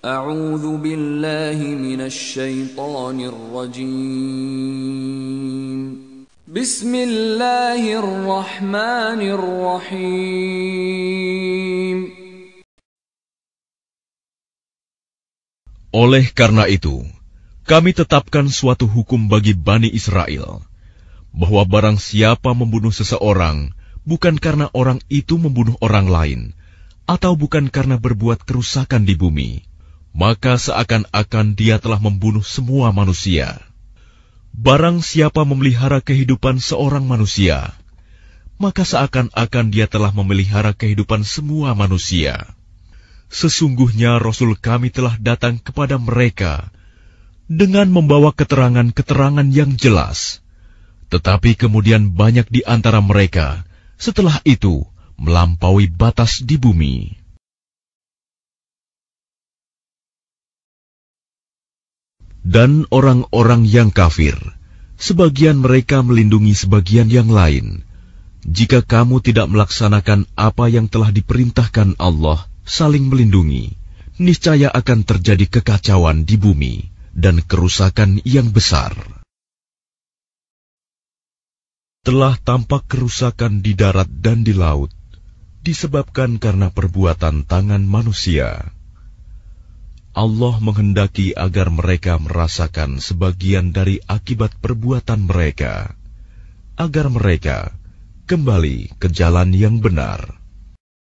Oleh karena itu, kami tetapkan suatu hukum bagi Bani Israel, bahwa barang siapa membunuh seseorang, bukan karena orang itu membunuh orang lain, atau bukan karena berbuat kerusakan di bumi, maka seakan-akan dia telah membunuh semua manusia. Barang siapa memelihara kehidupan seorang manusia, maka seakan-akan dia telah memelihara kehidupan semua manusia. Sesungguhnya Rasul kami telah datang kepada mereka dengan membawa keterangan-keterangan yang jelas. Tetapi kemudian banyak di antara mereka setelah itu melampaui batas di bumi. dan orang-orang yang kafir, sebagian mereka melindungi sebagian yang lain. Jika kamu tidak melaksanakan apa yang telah diperintahkan Allah, saling melindungi, niscaya akan terjadi kekacauan di bumi dan kerusakan yang besar. Telah tampak kerusakan di darat dan di laut, disebabkan karena perbuatan tangan manusia. Allah menghendaki agar mereka merasakan sebagian dari akibat perbuatan mereka, agar mereka kembali ke jalan yang benar.